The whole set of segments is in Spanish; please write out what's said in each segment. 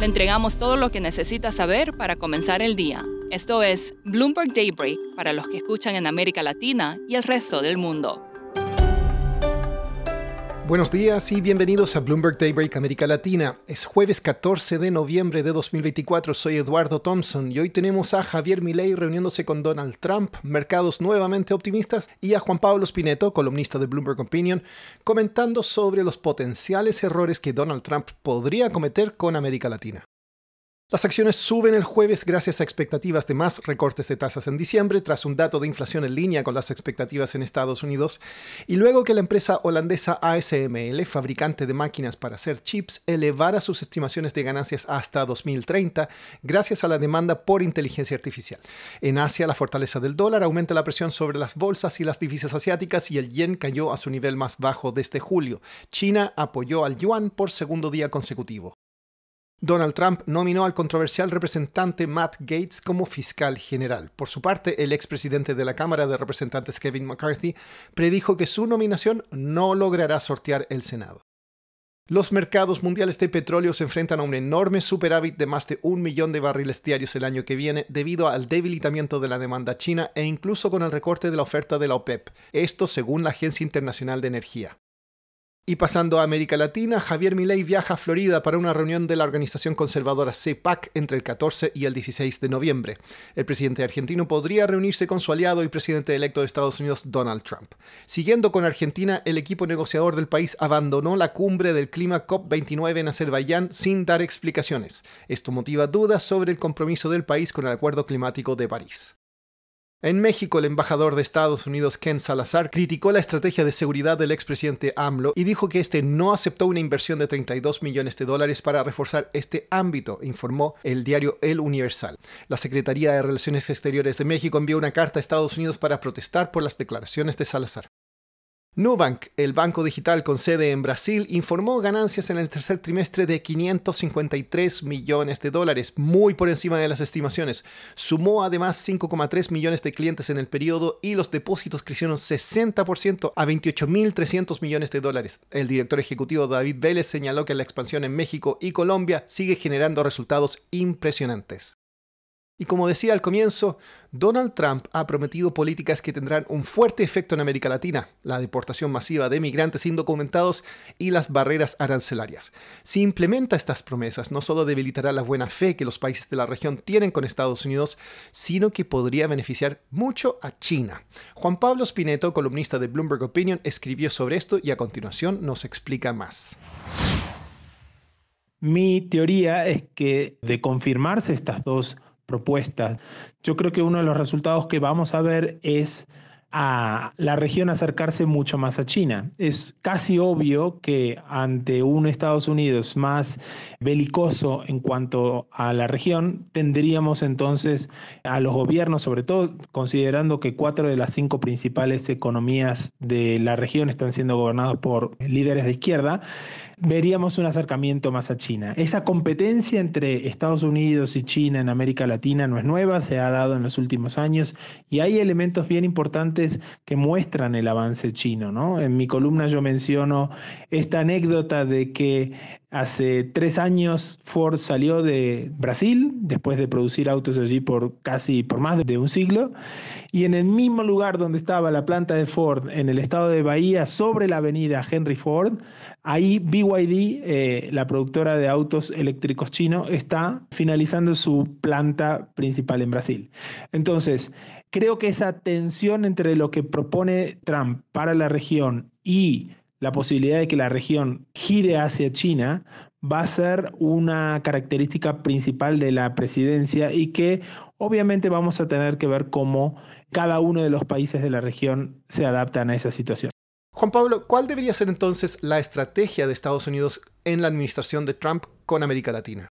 Le entregamos todo lo que necesita saber para comenzar el día. Esto es Bloomberg Daybreak para los que escuchan en América Latina y el resto del mundo. Buenos días y bienvenidos a Bloomberg Daybreak América Latina. Es jueves 14 de noviembre de 2024. Soy Eduardo Thompson y hoy tenemos a Javier Milei reuniéndose con Donald Trump, mercados nuevamente optimistas, y a Juan Pablo Spinetto, columnista de Bloomberg Opinion, comentando sobre los potenciales errores que Donald Trump podría cometer con América Latina. Las acciones suben el jueves gracias a expectativas de más recortes de tasas en diciembre, tras un dato de inflación en línea con las expectativas en Estados Unidos, y luego que la empresa holandesa ASML, fabricante de máquinas para hacer chips, elevara sus estimaciones de ganancias hasta 2030 gracias a la demanda por inteligencia artificial. En Asia, la fortaleza del dólar aumenta la presión sobre las bolsas y las divisas asiáticas y el yen cayó a su nivel más bajo desde julio. China apoyó al yuan por segundo día consecutivo. Donald Trump nominó al controversial representante Matt Gates como fiscal general. Por su parte, el expresidente de la Cámara de Representantes Kevin McCarthy predijo que su nominación no logrará sortear el Senado. Los mercados mundiales de petróleo se enfrentan a un enorme superávit de más de un millón de barriles diarios el año que viene debido al debilitamiento de la demanda china e incluso con el recorte de la oferta de la OPEP, esto según la Agencia Internacional de Energía. Y pasando a América Latina, Javier Milei viaja a Florida para una reunión de la organización conservadora CEPAC entre el 14 y el 16 de noviembre. El presidente argentino podría reunirse con su aliado y presidente electo de Estados Unidos, Donald Trump. Siguiendo con Argentina, el equipo negociador del país abandonó la cumbre del clima COP29 en Azerbaiyán sin dar explicaciones. Esto motiva dudas sobre el compromiso del país con el Acuerdo Climático de París. En México, el embajador de Estados Unidos Ken Salazar criticó la estrategia de seguridad del expresidente AMLO y dijo que este no aceptó una inversión de 32 millones de dólares para reforzar este ámbito, informó el diario El Universal. La Secretaría de Relaciones Exteriores de México envió una carta a Estados Unidos para protestar por las declaraciones de Salazar. Nubank, el banco digital con sede en Brasil, informó ganancias en el tercer trimestre de 553 millones de dólares, muy por encima de las estimaciones. Sumó además 5,3 millones de clientes en el periodo y los depósitos crecieron 60% a 28.300 millones de dólares. El director ejecutivo David Vélez señaló que la expansión en México y Colombia sigue generando resultados impresionantes. Y como decía al comienzo, Donald Trump ha prometido políticas que tendrán un fuerte efecto en América Latina, la deportación masiva de migrantes indocumentados y las barreras arancelarias. Si implementa estas promesas, no solo debilitará la buena fe que los países de la región tienen con Estados Unidos, sino que podría beneficiar mucho a China. Juan Pablo Spineto, columnista de Bloomberg Opinion, escribió sobre esto y a continuación nos explica más. Mi teoría es que de confirmarse estas dos propuestas. Yo creo que uno de los resultados que vamos a ver es a la región acercarse mucho más a China. Es casi obvio que ante un Estados Unidos más belicoso en cuanto a la región, tendríamos entonces a los gobiernos, sobre todo considerando que cuatro de las cinco principales economías de la región están siendo gobernadas por líderes de izquierda, veríamos un acercamiento más a China. Esa competencia entre Estados Unidos y China en América Latina no es nueva, se ha dado en los últimos años y hay elementos bien importantes que muestran el avance chino. ¿no? En mi columna yo menciono esta anécdota de que Hace tres años Ford salió de Brasil, después de producir autos allí por casi por más de un siglo, y en el mismo lugar donde estaba la planta de Ford, en el estado de Bahía, sobre la avenida Henry Ford, ahí BYD, eh, la productora de autos eléctricos chino, está finalizando su planta principal en Brasil. Entonces, creo que esa tensión entre lo que propone Trump para la región y la posibilidad de que la región gire hacia China va a ser una característica principal de la presidencia y que obviamente vamos a tener que ver cómo cada uno de los países de la región se adaptan a esa situación. Juan Pablo, ¿cuál debería ser entonces la estrategia de Estados Unidos en la administración de Trump con América Latina?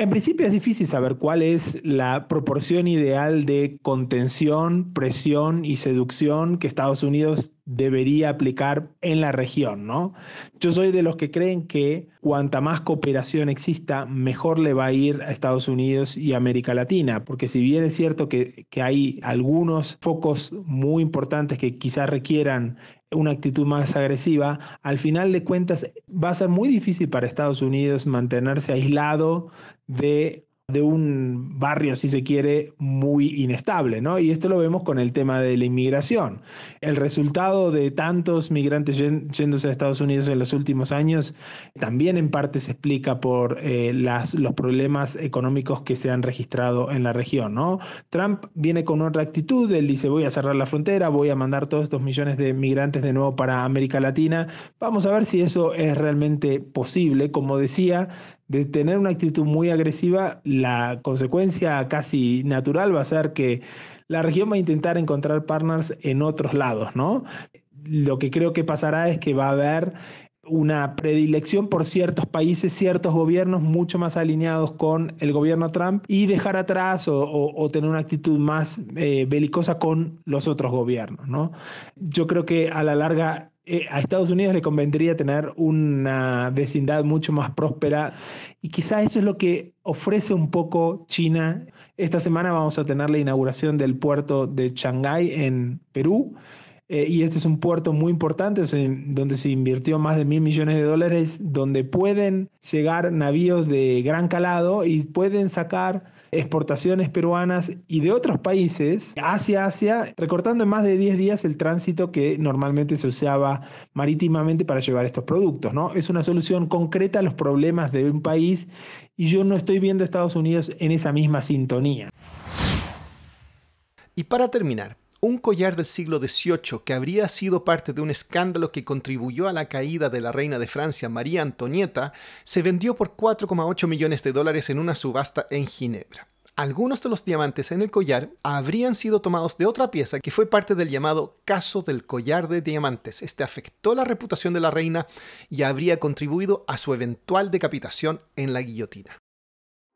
En principio es difícil saber cuál es la proporción ideal de contención, presión y seducción que Estados Unidos debería aplicar en la región, ¿no? Yo soy de los que creen que cuanta más cooperación exista, mejor le va a ir a Estados Unidos y América Latina, porque si bien es cierto que, que hay algunos focos muy importantes que quizás requieran una actitud más agresiva, al final de cuentas va a ser muy difícil para Estados Unidos mantenerse aislado de, de un barrio, si se quiere, muy inestable, ¿no? Y esto lo vemos con el tema de la inmigración. El resultado de tantos migrantes yéndose a Estados Unidos en los últimos años también en parte se explica por eh, los problemas económicos que se han registrado en la región, ¿no? Trump viene con otra actitud, él dice voy a cerrar la frontera, voy a mandar todos estos millones de migrantes de nuevo para América Latina. Vamos a ver si eso es realmente posible. Como decía, de tener una actitud muy agresiva, la consecuencia casi natural va a ser que la región va a intentar encontrar partners en otros lados, ¿no? Lo que creo que pasará es que va a haber una predilección por ciertos países, ciertos gobiernos mucho más alineados con el gobierno Trump y dejar atrás o, tener una actitud más eh, belicosa con los otros gobiernos. ¿no? Yo creo que a la larga eh, a Estados Unidos le convendría tener una vecindad mucho más próspera y quizá eso es lo que ofrece un poco China. Esta semana vamos a tener la inauguración del puerto de Shanghái en Perú eh, y este es un puerto muy importante, donde se invirtió más de mil millones de dólares, donde pueden llegar navíos de gran calado y pueden sacar exportaciones peruanas y de otros países hacia Asia, recortando en más de 10 días el tránsito que normalmente se usaba marítimamente para llevar estos productos. ¿no? Es una solución concreta a los problemas de un país y yo no estoy viendo a Estados Unidos en esa misma sintonía. Y para terminar, un collar del siglo XVIII que habría sido parte de un escándalo que contribuyó a la caída de la reina de Francia María Antonieta, se vendió por 4,8 millones de dólares en una subasta en Ginebra. Algunos de los diamantes en el collar habrían sido tomados de otra pieza que fue parte del llamado caso del collar de diamantes. Este afectó la reputación de la reina y habría contribuido a su eventual decapitación en la guillotina.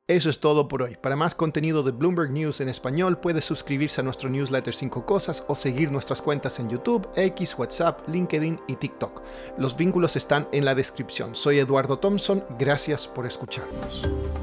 Eso es todo por hoy. Para más contenido de Bloomberg News en español, puedes suscribirse a nuestro newsletter 5 Cosas o seguir nuestras cuentas en YouTube, X, WhatsApp, LinkedIn y TikTok. Los vínculos están en la descripción. Soy Eduardo Thompson, gracias por escucharnos.